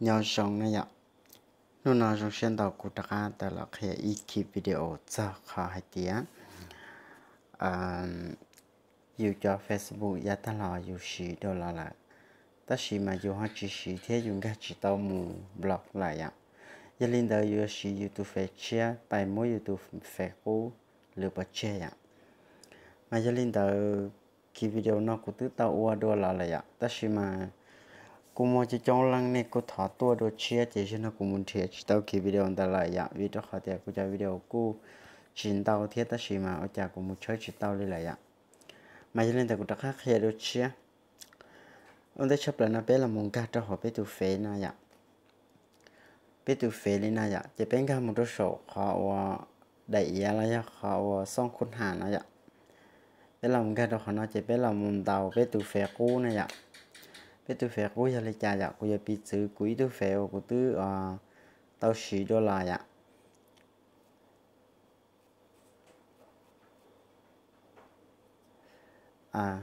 nhau sống này ạ nó nói rằng xem đầu của ta cả ta là khi ý khi video cho khó hay tía dù cho Facebook ya ta là dù gì đâu là là ta chỉ mà dù họ chỉ gì thế dùng các chỉ tao mù blog lại ạ giờ lên đầu dù gì YouTube phải chia bài mỗi YouTube phải cố lựa bật chia ạ mà giờ lên đầu khi video nó cũng tự tao ua đâu là là ạ ta chỉ mà cô mua chỉ trong lăng này cô thả tua đồ chia chỉ cho nó cô muốn chia chỉ tao khi video người ta lại dạ video khó tiệt cô cho video cô chín tao thiết ta chỉ mà ở nhà cô muốn chơi chỉ tao đi lại dạ mà cho nên ta cô đã khác khi đồ chia ông ta chấp là nó bé là mong cả cho họ bé tu phê na dạ bé tu phê lên na dạ chỉ bé cả một đôi sổ họ đại ý là dạ họ xong khốn hà na dạ bé là mong cả cho họ nó chỉ bé là mong tàu bé tu phê cô na dạ cái tư phèo của giờ lấy cha dạ của giờ bị chữ quý tư phèo của tư à ờ, tao xí đô la dạ à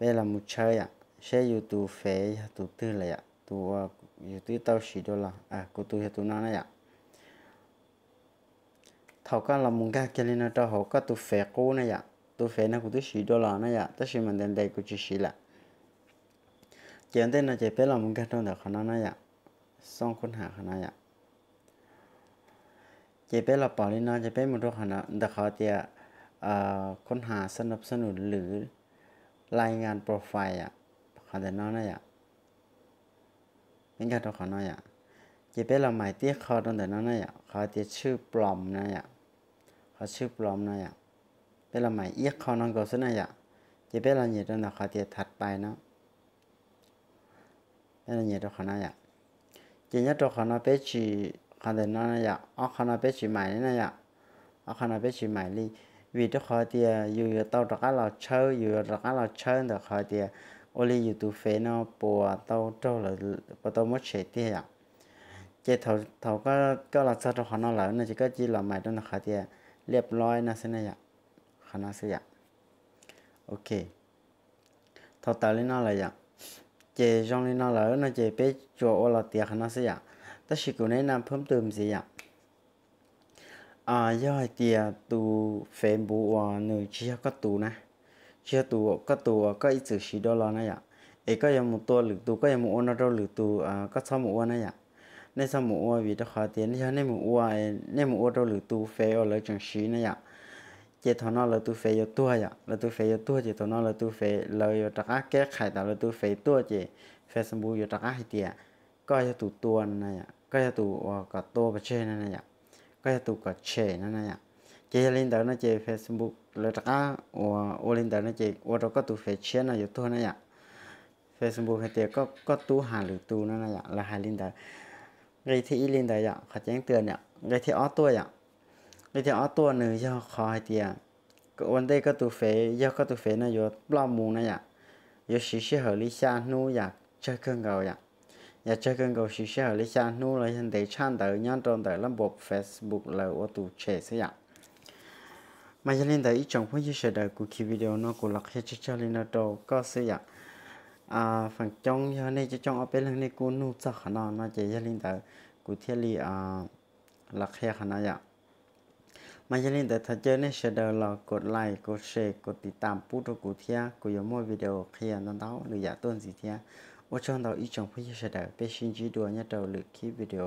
bây là một chơi ạ sẽ dù tụ phế tụ tư là ạ tụ dù ờ, tư tao xí đô la à dạ. của tụ tụ nó này ạ dạ. thầu có là muốn cái kia nó cho họ có tụ phế cô này ạ tụ phế nó của tụ xí đô la này ạ dạ. tất nhiên mình đến đây của chỉ xí là กียนเต้นนะเจเป็นเรามึงกันตรงเดี๋ยวขนาดนั้นอย่าซ่องค้นหาขนาดอย่าเจเป็นเราปล่อลินอนเจเป็นมึงทุกขนาดแต่เขาเตียค้นหาสนับสนุนหรือรายงานโปรไฟล์อ่ะขนาดนั้นอย่าเมึงกันตรงขนาดอย่าเจเป็นเราหมายเตี้ยเขาตรงเดี๋ยวนั้นอย่าเขาเตียชื่อปลอมนะอย่าเขาชื่อปลอมนะอย่าเป็นเราหมายเอี้ยเขานอนก็สนะอย่าเจเป็นเราเหยียดตรงเดี๋ยวเขาเตียถัดไปเนาะ nên nhiều đó khó nói vậy chỉ nhất đó khó nói bé chỉ khó để nó nói vậy ở khó nói bé chỉ mày nói vậy ở khó nói bé chỉ mày đi vì đó khó thì à, dù tao đặt cái lão chơi dù đặt cái lão chơi được khó thì oli dù tu phê nó bùa tao trâu là bùa tao mất chế tiền vậy chỉ thầu thầu có có lão sao cho họ nó lỡ nó chỉ có chỉ là mày đó là khó thì à, liệp loi nó sẽ này vậy khó sẽ ok thầu tao lên nó là vậy chế trong lên nó lỡ nó chế bé chỗ là tiệc nó sẽ ạ tất sự của nên làm phơm tùm gì ạ à do tiệc tu phê bù à nửa chia các tù nè chia tù các tù các ít sự xí đó là này ạ ấy có một tua lử tù có một nó đâu lử tu à các sao một ôn này ạ nên sao một ôn vì đó khó tiền nên một ôn nên một ôn đâu lử tu phê ở lỡ chẳng xí này ạ จตนอเราตัวเฟยยตัวอย่างเราตัวเฟยยตัวเจตนอเราตัวเฟยเราอยู่ตะกาแก้ไขแต่เราตัวเฟยตัวเจเฟสมบูอยู่ตะกะให้เตียก็จะตัวตัวนั่นน่ะก็จะตัวกัดตัวประเชนั่นน่ะก็จะตัวกัดเชนั่นน่ะเจลินเดอร์นนเจเฟสมบูเราตะกะว่าโอลินเดอร์นนเจว่าเราก็ตัวเฟยเชนั่นอยู่ตัวนั่นน่ะเฟสมบูให้เตียก็ก็ตูวหาหรือตูวนั่นนย่ะ ละหาลินเดอร์ไที่อีลินเดอร์อย่าขัดแย้งเตือนเนี่ยไงที่อ้อตัวอย่า bây giờ ở tua nữa do khỏi tiền cái vấn đề cái tu phế do tu phế nó do lo mù này ạ à? do xí xí hợp lý xa nu dạ, chơi cơn gầu ạ dạ. và dạ, chơi cơn gầu xí xí hợp lý xa nu hiện tại chan tới nhân trong tới lâm bộ facebook là ô tu chế sẽ ạ mà cho nên đấy trong phần chia sẻ đời của video nó của lạc hết cho lên nó đâu có sự à phần trong giờ này cho trong ở bên này cô nu chắc khả năng nó chỉ cho lên tới của thiên lý à lạc hết khả năng ạ มาจะเล่นแต่ถ้าเจอเนี่ยเชดเดอร์เรากดไลค์กดแชร์กดติดตามพูดถกูเทียกูยมอวิดีโอขยันนั่นเต้าหรืออยากต้นสีเทียว่าช่องเราอีจงพูดเชดเดอร์เป็นชินจีดัวเนี่ยเราหรือคลิปวิดีโอ